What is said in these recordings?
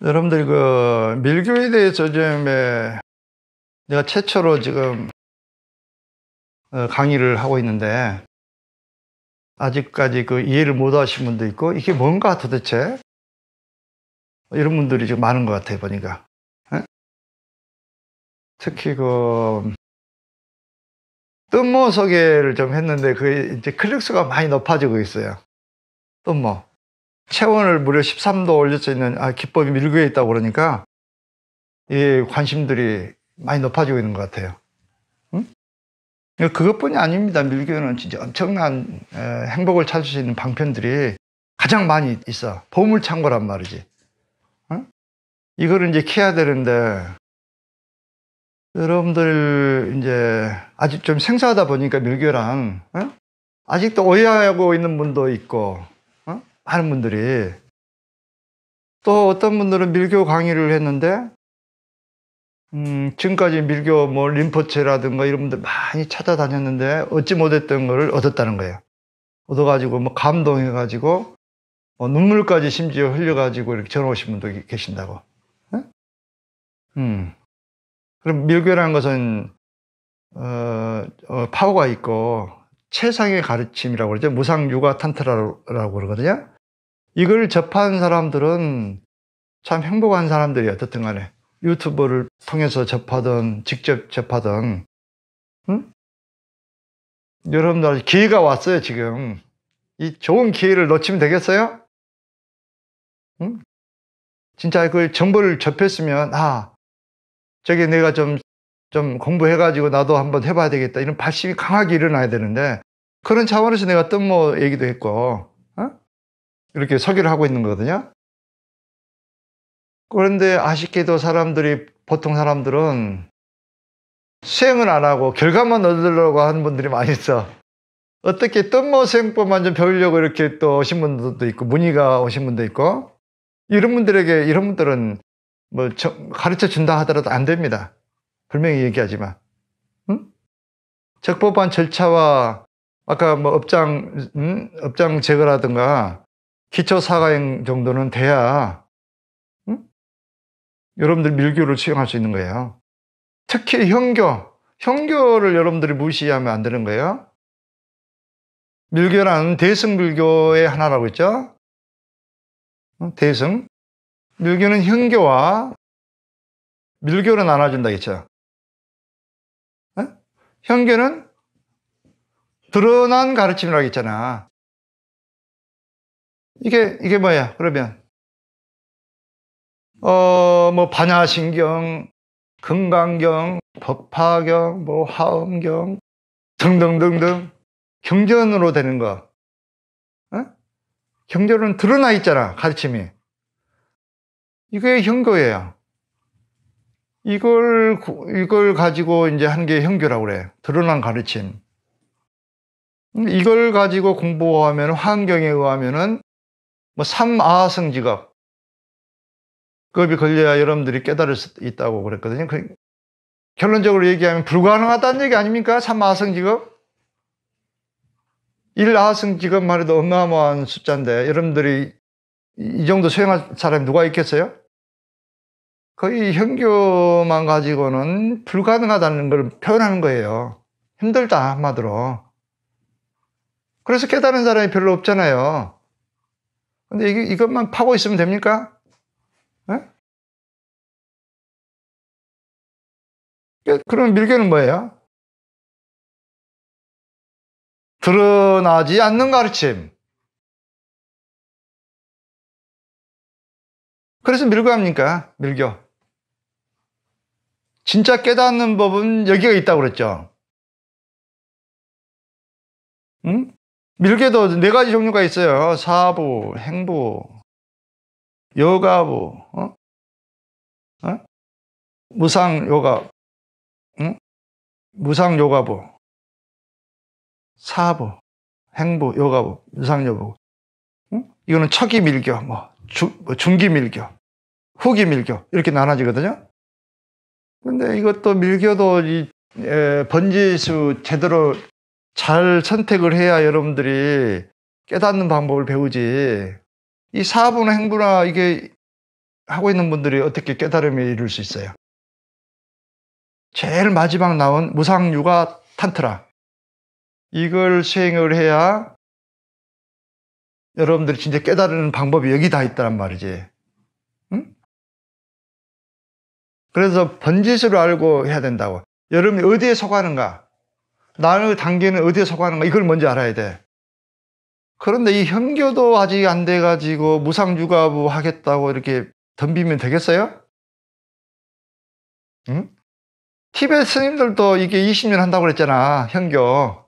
여러분들 그 밀교에 대해서 지금 내가 최초로 지금 어, 강의를 하고 있는데 아직까지 그 이해를 못 하신 분도 있고 이게 뭔가 도대체 이런 분들이 지금 많은 것 같아요 보니까 예? 특히 그 뜬모 소개를 좀 했는데 그게 이제 클릭수가 많이 높아지고 있어요 뜸모 체온을 무려 13도 올려져 있는 아, 기법이 밀교에 있다고 그러니까 이 관심들이 많이 높아지고 있는 것 같아요. 응? 그것뿐이 아닙니다. 밀교는 진짜 엄청난 행복을 찾을 수 있는 방편들이 가장 많이 있어. 보물창고란 말이지. 응? 이거를 이제 캐야 되는데, 여러분들 이제 아직 좀 생소하다 보니까 밀교랑, 응? 아직도 오해하고 있는 분도 있고, 많은 분들이 또 어떤 분들은 밀교 강의를 했는데 음, 지금까지 밀교 뭐 림포체라든가 이런 분들 많이 찾아다녔는데 얻지 못했던 것을 얻었다는 거예요. 얻어가지고 뭐 감동해가지고 뭐 눈물까지 심지어 흘려가지고 이렇게 전화 오신 분도 계신다고. 네? 음. 그럼 밀교라는 것은 어, 어, 파워가 있고 최상의 가르침이라고 그러죠. 무상 육아 탄트라라고 그러거든요. 이걸 접한 사람들은 참 행복한 사람들이 어떻든 간에 유튜브를 통해서 접하든 직접 접하든 응? 여러분들 기회가 왔어요 지금 이 좋은 기회를 놓치면 되겠어요? 응? 진짜 그 정보를 접했으면 아 저게 내가 좀 좀 공부해가지고 나도 한번 해봐야 되겠다 이런 발심이 강하게 일어나야 되는데 그런 차원에서 내가 뜬뭐 얘기도 했고 이렇게 설교를 하고 있는 거거든요. 그런데 아쉽게도 사람들이 보통 사람들은 수행을 안 하고 결과만 얻으려고 하는 분들이 많이 있어. 어떻게 뜬모 뭐 수행법만 좀 배우려고 이렇게 또 오신 분들도 있고 문의가 오신 분도 있고 이런 분들에게 이런 분들은 뭐 가르쳐 준다 하더라도 안 됩니다. 분명히 얘기하지만 응? 적법한 절차와 아까 뭐 업장 응? 업장 제거라든가 기초 사과형 정도는 돼야 응? 여러분들 밀교를 수용할 수 있는 거예요. 특히 형교, 형교를 여러분들이 무시하면 안 되는 거예요. 밀교란 대승밀교의 하나라고 했죠. 대승. 밀교는 형교와 밀교로 나눠준다 했죠. 형교는 드러난 가르침이라고 했잖아. 이게, 이게 뭐야, 그러면? 어, 뭐, 반야신경, 금강경, 법화경, 뭐, 화엄경, 등등등등. 경전으로 되는 거. 어? 경전은 드러나 있잖아, 가르침이. 이게 형교예요. 이걸, 이걸 가지고 이제 한게 형교라고 그래. 드러난 가르침. 이걸 가지고 공부하면, 환경에 의하면은 뭐 삼아성 지각 급이 걸려야 여러분들이 깨달을 수 있다고 그랬거든요. 그 결론적으로 얘기하면 불가능하다는 얘기 아닙니까? 삼아성 직업? 1아성 직업 말해도 어마어마한 숫자인데 여러분들이 이 정도 수행할 사람이 누가 있겠어요? 거의 현교만 가지고는 불가능하다는 걸 표현하는 거예요. 힘들다 한마디로. 그래서 깨달은 사람이 별로 없잖아요. 근데 이게, 이것만 파고 있으면 됩니까? 네? 예? 예, 그럼 밀개는 뭐예요? 드러나지 않는 가르침. 그래서 밀교합니까? 밀교. 진짜 깨닫는 법은 여기가 있다고 그랬죠. 응? 밀개도 네 가지 종류가 있어요. 사부, 행부, 여가부, 어? 어? 무상요가, 응? 무상요가부, 사부, 행부, 요가부, 무상요부. 응? 이거는 초기 밀교, 뭐, 주, 뭐 중기 밀교, 후기 밀교, 이렇게 나눠지거든요. 근데 이것도 밀교도 이, 에, 번지수 제대로 잘 선택을 해야 여러분들이 깨닫는 방법을 배우지. 이 사업은 행부나 이게 하고 있는 분들이 어떻게 깨달음에 이룰 수 있어요? 제일 마지막 나온 무상유가 탄트라. 이걸 수행을 해야 여러분들이 진짜 깨달은 방법이 여기 다 있다란 말이지. 응? 그래서 번지수를 알고 해야 된다고. 여러분이 어디에 속하는가? 나의 단계는 어디에 속하는가 이걸 먼저 알아야 돼. 그런데 이 현교도 아직 안 돼가지고 무상유가부 하겠다고 이렇게 덤비면 되겠어요? 응? 티벳 스님들도 이게 20년 한다고 그랬잖아, 현교.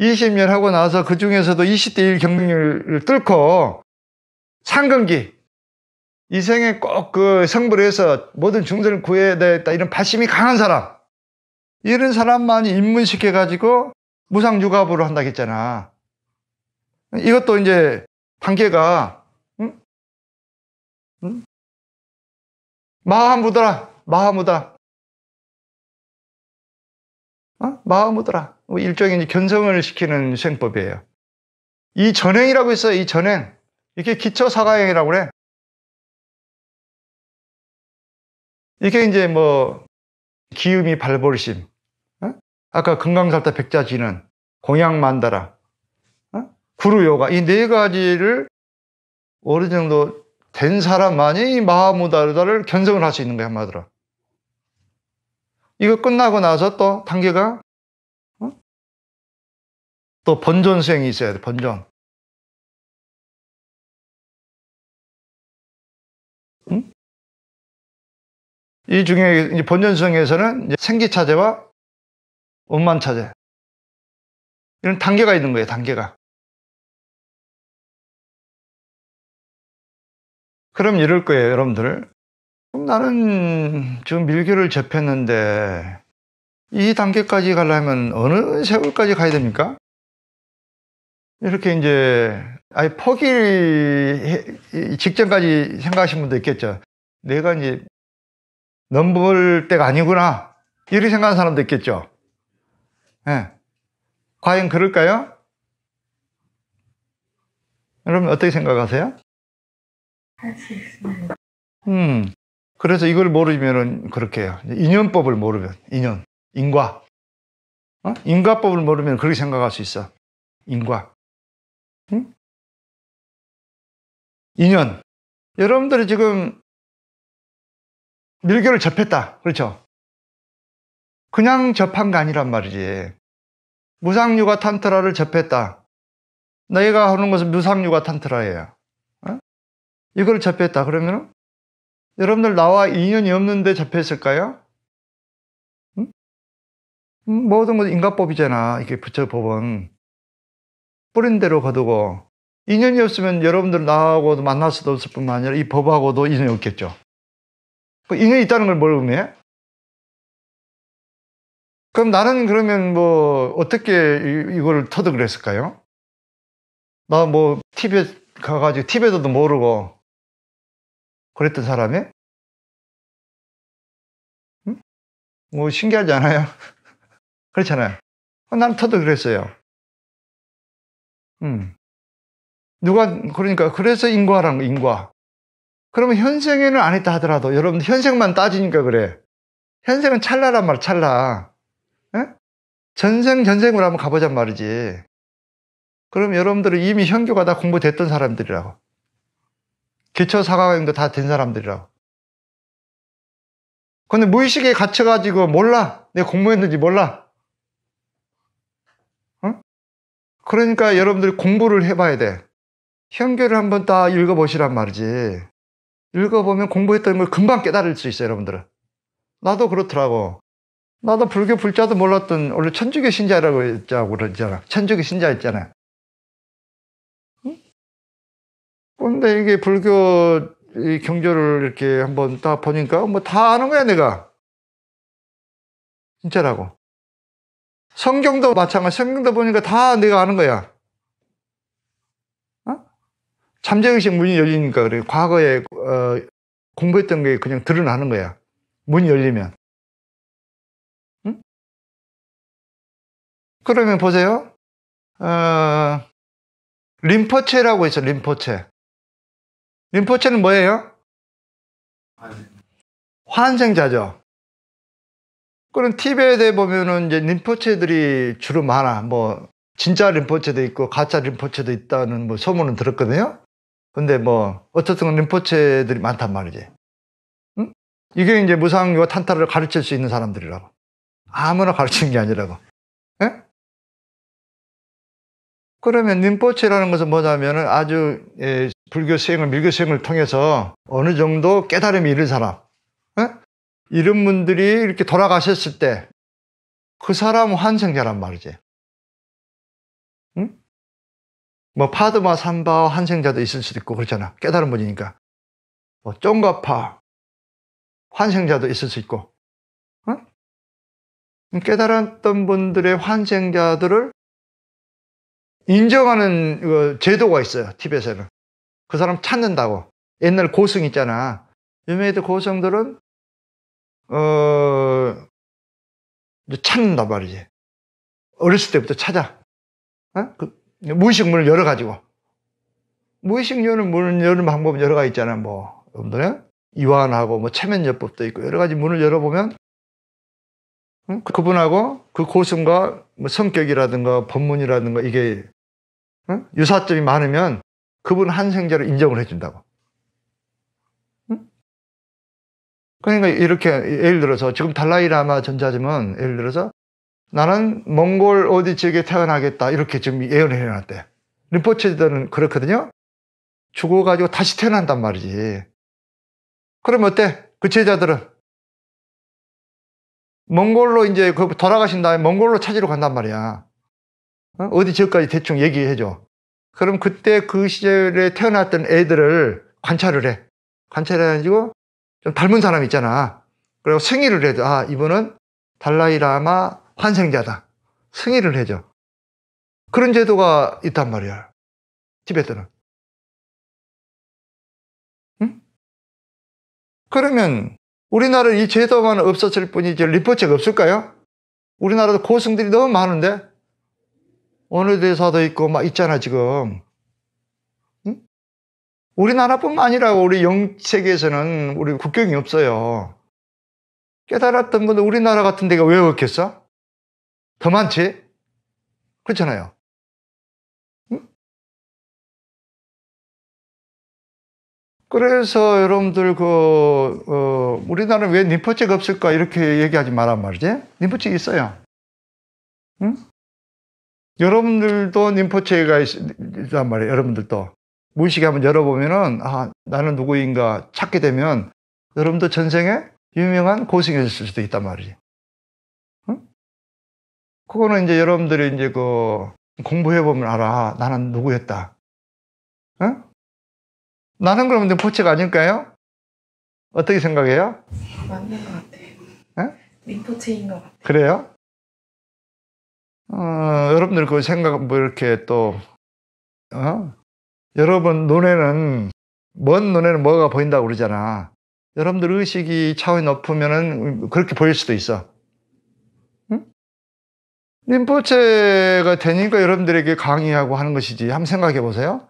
20년 하고 나서 그 중에서도 20대 1 경쟁률을 뚫고 상근기, 이 생에 꼭 그 성불해서 모든 중생을 구해야 되겠다 이런 발심이 강한 사람. 이런 사람만 입문시켜가지고 무상육아부를 한다고 했잖아. 이것도 이제 단계가, 응? 응? 마하무더라, 마하무다. 어? 마하무더라. 뭐 일종의 견성을 시키는 수법이에요이 전행이라고 있어이 전행. 이게 기초사가형이라고 그래. 이게 이제 뭐, 기음이 발볼심, 아까 금강살타 백자지는 공양만다라, 어? 구루요가 이 네 가지를 어느 정도 된 사람만이 마하무다르다를 견성을 할 수 있는 거야 한마디로. 이거 끝나고 나서 또 단계가 어? 또 번전 수행이 있어야 돼 번전. 이 중에 번전 성에서는 생기차제와 원만 찾아요. 이런 단계가 있는 거예요, 단계가. 그럼 이럴 거예요, 여러분들. 그럼 나는 지금 밀교를 접했는데 이 단계까지 가려면 어느 세월까지 가야 됩니까? 이렇게 이제 아예 포기 직전까지 생각하신 분도 있겠죠. 내가 이제 넘볼 때가 아니구나. 이렇게 생각하는 사람도 있겠죠. 예. 과연 그럴까요? 여러분 어떻게 생각하세요? 할 수 있습니다. 음. 그래서 이걸 모르면은 그렇게 해요. 인연법을 모르면 인연, 인과. 어? 인과법을 모르면 그렇게 생각할 수 있어. 인과. 응? 인연. 여러분들이 지금 밀교를 접했다. 그렇죠? 그냥 접한 게 아니란 말이지. 무상유가 탄트라를 접했다. 내가 하는 것은 무상유가 탄트라예요. 어? 이걸 접했다. 그러면 여러분들 나와 인연이 없는데 접했을까요? 응? 모든 것건 인과법이잖아. 이게 부처법은. 뿌린 대로 거두고. 인연이 없으면 여러분들 나하고도 만날 수도 없을 뿐만 아니라 이 법하고도 인연이 없겠죠. 그 인연이 있다는 걸뭘 의미해? 그럼 나는 그러면 뭐 어떻게 이, 걸 터득을 했을까요? 나 뭐 티벳 가가지고 티벳어도 모르고 그랬던 사람이? 응? 뭐 신기하지 않아요? 그렇잖아요. 나 어, 터득을 했어요. 음. 누가 그러니까 그래서 인과라거 인과. 그러면 현생에는 안 했다 하더라도 여러분 현생만 따지니까 그래. 현생은 찰나란 말 찰나. 전생 전생으로 한번 가보자 말이지. 그럼 여러분들은 이미 현교가 다 공부됐던 사람들이라고. 기초 사과형도 다 된 사람들이라고. 근데 무의식에 갇혀가지고 몰라. 내가 공부했는지 몰라. 어? 그러니까 여러분들이 공부를 해봐야 돼. 현교를 한번 다 읽어보시란 말이지. 읽어보면 공부했던 걸 금방 깨달을 수 있어요, 여러분들은. 나도 그렇더라고. 나도 불교 불자도 몰랐던 원래 천주교 신자라고 했자고 그러잖아. 천주교 신자였잖아. 그런데 이게 불교 이 경조를 이렇게 한번 다 보니까 뭐 다 아는 거야 내가 진짜라고 성경도 마찬가지 성경도 보니까 다 내가 아는 거야 어? 잠재의식 문이 열리니까 그래 과거에 어, 공부했던 게 그냥 드러나는 거야 문이 열리면 그러면 보세요. 어, 림포체라고 있어, 림포체. 림포체는 뭐예요? 환생자죠. 그럼 티베트에 보면은 이제 림포체들이 주로 많아. 뭐, 진짜 림포체도 있고, 가짜 림포체도 있다는 뭐 소문은 들었거든요. 근데 뭐, 어쨌든 림포체들이 많단 말이지. 응? 이게 이제 무상과 탄타를 가르칠 수 있는 사람들이라고. 아무나 가르치는 게 아니라고. 예? 그러면 님포체라는 것은 뭐냐면 아주 예, 불교 수행을 밀교 수행을 통해서 어느 정도 깨달음이 이른 사람 예? 이런 분들이 이렇게 돌아가셨을 때 그 사람 환생자란 말이지. 응? 뭐 파드마 산바 환생자도 있을 수도 있고 그렇잖아. 깨달은 분이니까. 뭐 쫑가파 환생자도 있을 수 있고. 깨달았던 분들의 환생자들을 인정하는 그 제도가 있어요. 티벳에는. 그 사람 찾는다고. 옛날 고승 있잖아. 요즘에도 고성들은 어 찾는단 말이지. 어렸을 때부터 찾아. 어? 그 무의식문을 열어 가지고. 무의식문을 여는 방법 여러 가지 있잖아. 뭐 여러분들 이완하고 뭐 체면요법도 있고 여러 가지 문을 열어보면 응? 그분하고 그 고승과 뭐 성격이라든가 법문이라든가 이게 응? 유사점이 많으면 그분 한 생자로 인정을 해준다고. 응? 그러니까 이렇게 예를 들어서 지금 달라이라마 전자점은 예를 들어서 나는 몽골 어디 지역에 태어나겠다 이렇게 지금 예언을 해놨대. 리포체들은 그렇거든요. 죽어가지고 다시 태어난단 말이지. 그럼 어때? 그 제자들은 몽골로 이제 그 돌아가신 다음에 몽골로 찾으러 간단 말이야. 어? 어디 저까지 대충 얘기해줘. 그럼 그때 그 시절에 태어났던 애들을 관찰을 해. 관찰해가지고 좀 닮은 사람 있잖아. 그리고 승의를 해줘. 아, 이분은 달라이라마 환생자다. 승의를 해줘. 그런 제도가 있단 말이야. 티베트는. 응? 그러면 우리나라 이 제도만 없었을 뿐이지 리포체가 없을까요? 우리나라도 고승들이 너무 많은데 어느 대사도 있고 막 있잖아 지금. 우리나라뿐만 아니라 우리 영세계에서는 우리 국경이 없어요. 깨달았던 건데 우리나라 같은 데가 왜 없겠어? 더 많지? 그렇잖아요. 응? 그래서 여러분들 그 어, 우리나라는 왜 림프체가 없을까 이렇게 얘기하지 말란 말이지? 림프체가 있어요. 응? 여러분들도 님포체가 있단 말이에요. 여러분들도. 무의식에 한번 열어보면은, 아, 나는 누구인가 찾게 되면, 여러분도 전생에 유명한 고승이었을 수도 있단 말이지. 응? 그거는 이제 여러분들이 이제 그, 공부해보면 알아. 아, 나는 누구였다. 응? 나는 그러면 님포체가 아닐까요? 어떻게 생각해요? 맞는 것 같아요. 응? 림포체인 것 같아요. 그래요? 어, 여러분들 그 생각 뭐 이렇게 또 어? 여러분 눈에는 먼 눈에는 뭐가 보인다고 그러잖아. 여러분들 의식이 차원이 높으면은 그렇게 보일 수도 있어. 응? 림포체가 되니까 여러분들에게 강의하고 하는 것이지. 한번 생각해 보세요.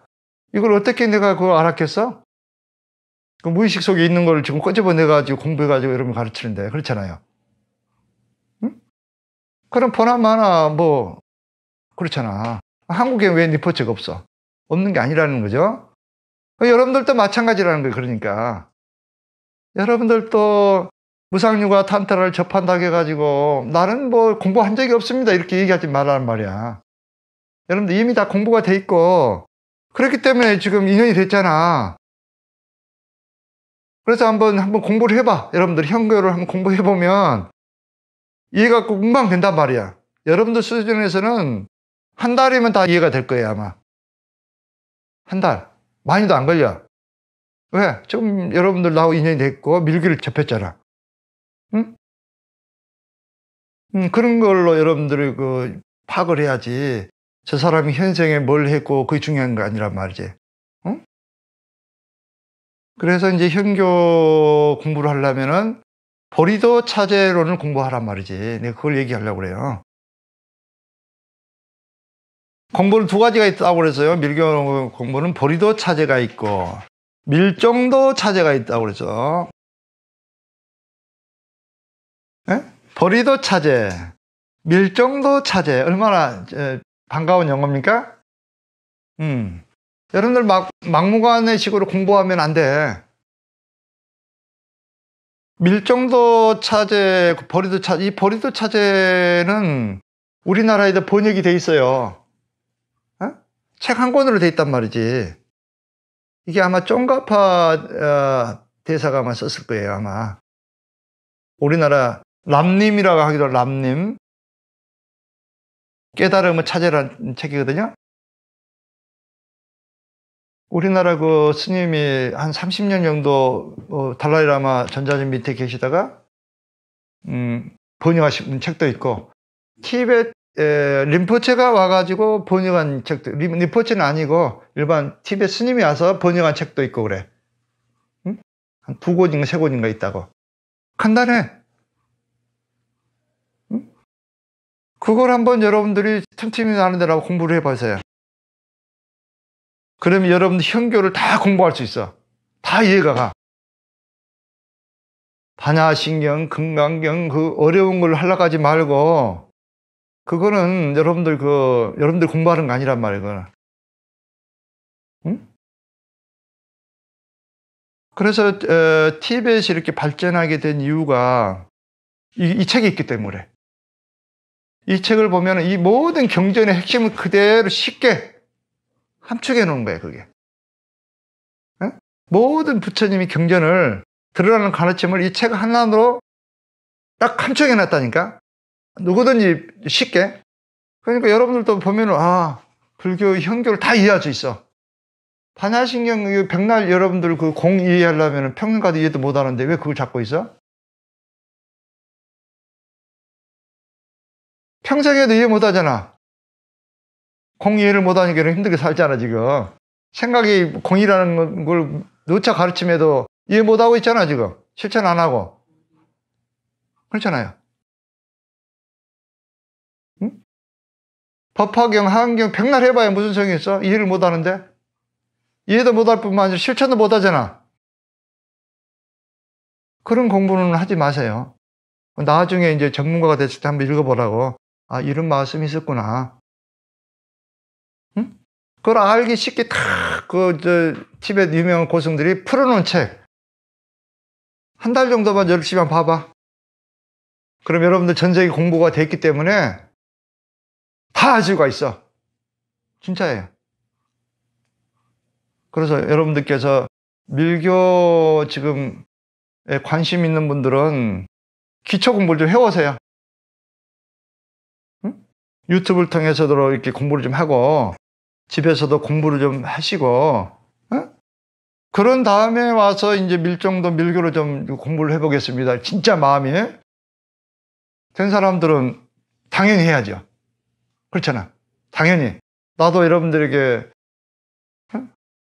이걸 어떻게 내가 그걸 알았겠어? 그 무의식 속에 있는 걸 지금 꺼집어내가지고 공부해가지고 여러분 가르치는데. 그렇잖아요. 그럼 보나마나 뭐 그렇잖아. 한국에 왜니포체가 없어? 없는 게 아니라는 거죠. 여러분들도 마찬가지라는 거예요. 그러니까 여러분들도 무상류가 탄타를 접한다고 해가지고 나는 뭐 공부한 적이 없습니다 이렇게 얘기하지 말라는 말이야. 여러분들 이미 다 공부가 돼 있고 그렇기 때문에 지금 인연이 됐잖아. 그래서 한번 한번 공부를 해봐. 여러분들 현교를 한번 공부해 보면 이해가 금방 된단 말이야. 여러분들 수준에서는 한 달이면 다 이해가 될 거예요, 아마. 한 달. 많이도 안 걸려. 왜? 지금 여러분들 나하고 인연이 됐고, 밀기를 접했잖아. 응? 음, 그런 걸로 여러분들이 그 파악을 해야지. 저 사람이 현생에 뭘 했고 그게 중요한 거 아니란 말이지. 응? 그래서 이제 현교 공부를 하려면은 보리도 차제론을 공부하란 말이지. 내가 그걸 얘기하려고 그래요. 공부는 두 가지가 있다고 그랬어요밀교 공부는 보리도 차제가 있고 밀정도 차제가 있다고 그랬죠. 에? 예? 보리도 차제, 밀정도 차제. 얼마나 반가운 영어입니까? 음. 여러분들 막, 막무가내 식으로 공부하면 안 돼. 밀정도 차제, 버리도 차제, 이 버리도 차제는 우리나라에도 번역이 돼 있어요. 어? 책한 권으로 돼 있단 말이지. 이게 아마 쫑가파 어, 대사가 아마 썼을 거예요, 아마. 우리나라 람님이라고 하기로 람님. 깨달음을 찾으라는 책이거든요. 우리나라 그 스님이 한 30년 정도 어, 달라이라마 전자님 밑에 계시다가 음, 번역하신 책도 있고 티벳 에, 림포체가 와가지고 번역한 책도 림, 림포체는 아니고 일반 티벳 스님이 와서 번역한 책도 있고 그래 응? 한 두 권인가 세 권인가 있다고 간단해 응? 그걸 한번 여러분들이 틈틈이 나는 데라고 공부를 해보세요 그러면 여러분 들 형교를 다 공부할 수 있어. 다 이해가 가. 반야신경, 금강경 그 어려운 걸 하려고 하지 말고 그거는 여러분들 그 여러분들 공부하는 거 아니란 말이에 그거는. 그래서 어, 티벳이 이렇게 발전하게 된 이유가 이, 이 책이 있기 때문에 이 책을 보면 이 모든 경전의 핵심은 그대로 쉽게 함축해 놓은 거예요, 그게. 네? 모든 부처님이 경전을 드러나는 가르침을 이책 하나로 딱 함축해 놨다니까? 누구든지 쉽게. 그러니까 여러분들도 보면, 아, 불교 현교를 다 이해할 수 있어. 반야신경 백날 여러분들 그 공 이해하려면 평론가도 이해도 못 하는데 왜 그걸 잡고 있어? 평생에도 이해 못 하잖아. 공의를 못하는 게는 힘들게 살잖아 지금. 생각이 공의라는걸 누차 가르침에도 이해 못하고 있잖아 지금. 실천 안 하고. 그렇잖아요. 응? 법화경, 하경 백날 해봐야 무슨 소용이 있어? 이해를 못하는데? 이해도 못 할 뿐만 아니라 실천도 못하잖아. 그런 공부는 하지 마세요. 나중에 이제 전문가가 됐을 때 한번 읽어보라고. 아, 이런 말씀이 있었구나. 그걸 알기 쉽게 탁그 티벳 유명한 고승들이 풀어놓은 책. 한 달 정도만 열심히 봐봐. 그럼 여러분들 전쟁이 공부가 됐기 때문에 다알 수가 있어. 진짜예요. 그래서 여러분들께서 밀교 지금 관심 있는 분들은 기초 공부를 좀 해오세요. 응? 유튜브를 통해서도 이렇게 공부를 좀 하고 집에서도 공부를 좀 하시고 그런 다음에 와서 이제 밀정도 밀교를 좀 공부를 해보겠습니다. 진짜 마음이 된 사람들은 당연히 해야죠. 그렇잖아. 당연히 나도 여러분들에게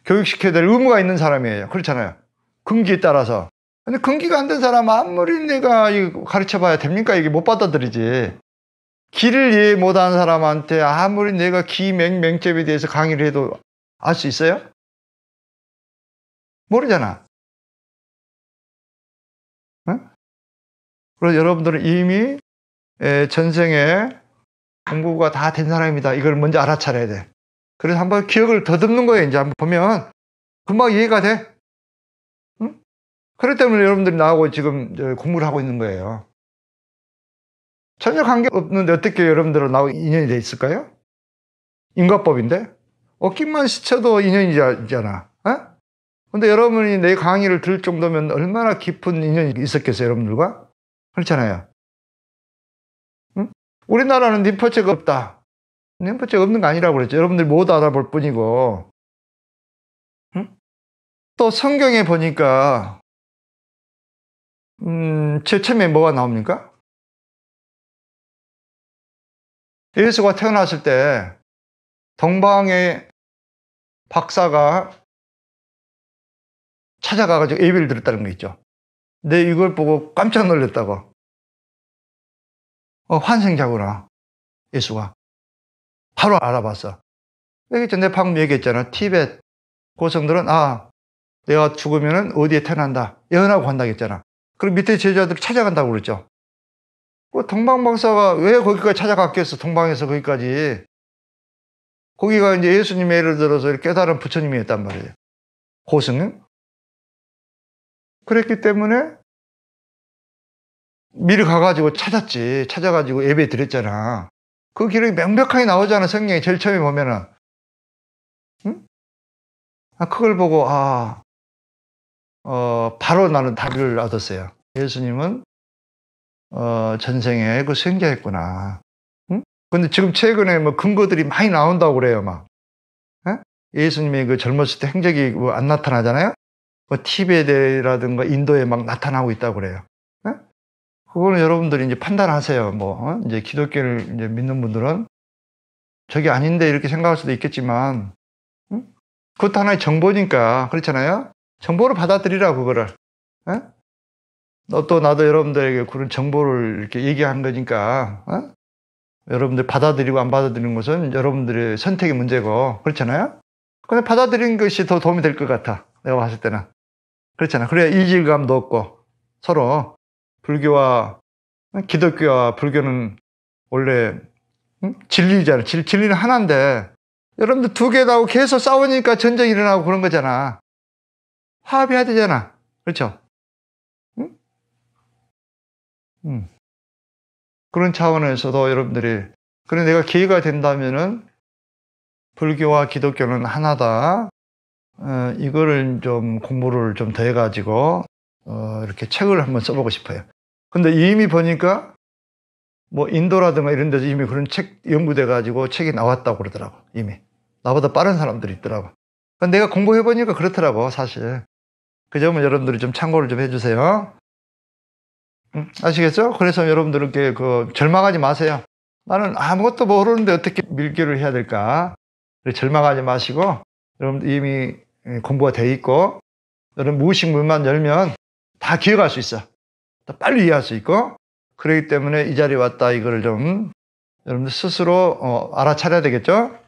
교육시켜야 될 의무가 있는 사람이에요. 그렇잖아요. 금기에 따라서. 근데 금기가 안 된 사람 아무리 내가 가르쳐봐야 됩니까? 이게 못 받아들이지. 길을 이해 예 못하는 사람한테 아무리 내가 기맹맹점에 대해서 강의를 해도 알 수 있어요? 모르잖아. 어? 그래서 여러분들은 이미 전생에 공부가 다 된 사람이다. 이걸 먼저 알아차려야 돼. 그래서 한번 기억을 더듬는 거예요. 이제 한번 보면 금방 이해가 돼. 응? 그렇기 때문에 여러분들이 나하고 지금 공부를 하고 있는 거예요. 전혀 관계없는데 어떻게 여러분들은 나와 인연이 돼 있을까요? 인과법인데? 어깃만 시쳐도 인연이잖아. 에? 어? 근데 여러분이 내 강의를 들을 정도면 얼마나 깊은 인연이 있었겠어요, 여러분들과? 그렇잖아요. 응? 우리나라는 림퍼체가 없다. 림퍼체가 없는 거 아니라고 그랬죠. 여러분들 못 알아볼 뿐이고. 응? 또 성경에 보니까, 음, 제첨에 뭐가 나옵니까? 예수가 태어났을 때 동방의 박사가 찾아가가지고 예배를 드렸다는 거 있죠. 내 이걸 보고 깜짝 놀랐다고. 어, 환생자구나. 예수가. 바로 알아봤어. 얘기했죠. 내 방금 얘기했잖아. 티벳 고성들은, 아, 내가 죽으면 어디에 태어난다. 예언하고 한다고 했잖아. 그럼 밑에 제자들 찾아간다고 그랬죠. 뭐 동방박사가 왜 거기까지 찾아갔겠어? 동방에서 거기까지. 거기가 이제 예수님의 예를 들어서 깨달은 부처님이었단 말이에요. 고승은. 그랬기 때문에 미리 가가지고 찾았지. 찾아가지고 예배 드렸잖아. 그 기록이 명백하게 나오잖아. 성경에 제일 처음에 보면은. 응? 아, 그걸 보고, 아, 어, 바로 나는 답을 얻었어요. 예수님은 어, 전생에 그생자했구나 응? 근데 지금 최근에 뭐 근거들이 많이 나온다고 그래요, 막. 에? 예? 예수님이 그 젊었을 때 행적이 뭐 안 나타나잖아요? 뭐 티베트라든가 인도에 막 나타나고 있다고 그래요. 에? 예? 그거는 여러분들이 이제 판단하세요. 뭐, 어? 이제 기독교를 이제 믿는 분들은 저게 아닌데 이렇게 생각할 수도 있겠지만, 응? 그것도 하나의 정보니까, 그렇잖아요? 정보를 받아들이라, 그거를. 에? 예? 너또 나도 여러분들에게 그런 정보를 이렇게 얘기한 거니까 어? 여러분들 받아들이고 안 받아들이는 것은 여러분들의 선택의 문제고 그렇잖아요. 근데 받아들인 것이 더 도움이 될 것 같아. 내가 봤을 때는 그렇잖아. 그래야 이질감도 없고 서로 불교와 기독교와 불교는 원래 응? 진리잖아. 진, 진리는 하나인데 여러분들 두 개다고 계속 싸우니까 전쟁 이 일어나고 그런 거잖아. 화합해야 되잖아. 그렇죠? 음. 그런 차원에서도 여러분들이 그래 내가 기회가 된다면은 불교와 기독교는 하나다. 어, 이거를 좀 공부를 좀 더 해가지고 어, 이렇게 책을 한번 써보고 싶어요. 근데 이미 보니까 뭐 인도라든가 이런 데서 이미 그런 책 연구돼가지고 책이 나왔다고 그러더라고 이미 나보다 빠른 사람들이 있더라고. 내가 공부해 보니까 그렇더라고 사실. 그 점은 여러분들이 좀 참고를 좀 해주세요. 아시겠죠? 그래서 여러분들께 그 절망하지 마세요. 나는 아무것도 모르는데 어떻게 밀기를 해야 될까? 절망하지 마시고 여러분 들 이미 공부가 돼 있고 여러분 무의식 문만 열면 다 기억할 수 있어. 다 빨리 이해할 수 있고 그러기 때문에 이 자리에 왔다 이거를 좀 여러분들 스스로 어, 알아차려야 되겠죠?